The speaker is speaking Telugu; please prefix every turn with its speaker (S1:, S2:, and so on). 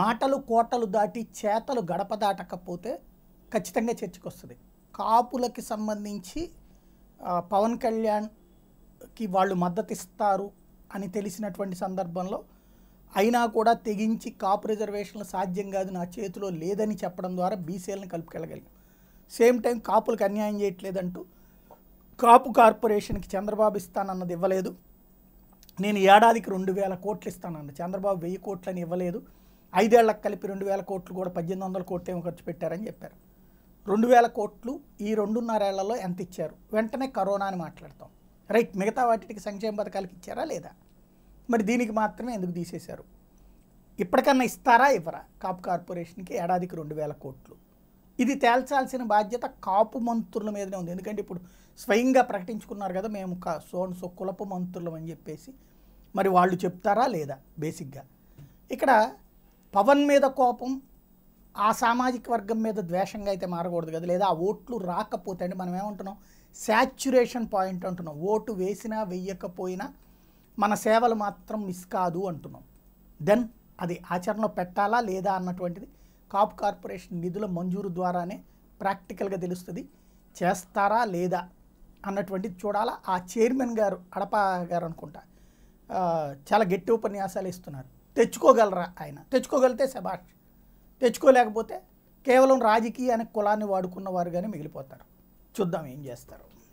S1: మాటలు కోటలు దాటి చేతలు గడప దాటకపోతే ఖచ్చితంగా చర్చకు వస్తుంది కాపులకి సంబంధించి పవన్ కళ్యాణ్కి వాళ్ళు మద్దతు ఇస్తారు అని తెలిసినటువంటి సందర్భంలో అయినా కూడా తెగించి కాపు రిజర్వేషన్లు సాధ్యం కాదు నా చేతిలో లేదని చెప్పడం ద్వారా బీసీఎల్ని కలుపుకెళ్ళగలిగాం సేమ్ టైం కాపులకు అన్యాయం చేయట్లేదంటూ కాపు కార్పొరేషన్కి చంద్రబాబు ఇస్తానన్నది ఇవ్వలేదు నేను ఏడాదికి రెండు వేల కోట్లు ఇస్తానన్నది చంద్రబాబు వెయ్యి కోట్లని ఇవ్వలేదు ఐదేళ్లకు కలిపి రెండు వేల కోట్లు కూడా పద్దెనిమిది వందల కోట్లు ఏమో ఖర్చు పెట్టారని చెప్పారు రెండు వేల కోట్లు ఈ రెండున్నరేళ్లలో ఎంత ఇచ్చారు వెంటనే కరోనా అని మాట్లాడతాం రైట్ మిగతా వాటికి సంక్షేమ పథకాలకు ఇచ్చారా లేదా మరి దీనికి మాత్రమే ఎందుకు తీసేశారు ఇప్పటికన్నా ఇస్తారా ఇవ్వరా కాపు కార్పొరేషన్కి ఏడాదికి రెండు వేల కోట్లు ఇది తేల్చాల్సిన బాధ్యత కాపు మంత్రుల మీదనే ఉంది ఎందుకంటే ఇప్పుడు స్వయంగా ప్రకటించుకున్నారు కదా మేము కా సోన్ సో కులపు మంత్రులం అని చెప్పేసి మరి వాళ్ళు చెప్తారా లేదా బేసిక్గా ఇక్కడ పవన్ మీద కోపం ఆ సామాజిక వర్గం మీద ద్వేషంగా అయితే మారకూడదు కదా లేదా ఆ ఓట్లు రాకపోతే అంటే మనం ఏమంటున్నాం శాచ్యురేషన్ పాయింట్ అంటున్నాం ఓటు వేసినా వేయకపోయినా మన సేవలు మాత్రం మిస్ కాదు అంటున్నాం దెన్ అది ఆచరణలో పెట్టాలా లేదా అన్నటువంటిది కాప్ కార్పొరేషన్ నిధుల మంజూరు ద్వారానే ప్రాక్టికల్గా తెలుస్తుంది చేస్తారా లేదా అన్నటువంటిది చూడాలా ఆ చైర్మన్ గారు అడప గారు అనుకుంటా చాలా గట్టి ఉపన్యాసాలు ఇస్తున్నారు తెచ్చుకోగలరా ఆయన తెచ్చుకోగలితే శభాష్ తెచ్చుకోలేకపోతే కేవలం రాజకీయానికి కులాన్ని వాడుకున్న వారు కానీ మిగిలిపోతారు చూద్దాం ఏం చేస్తారు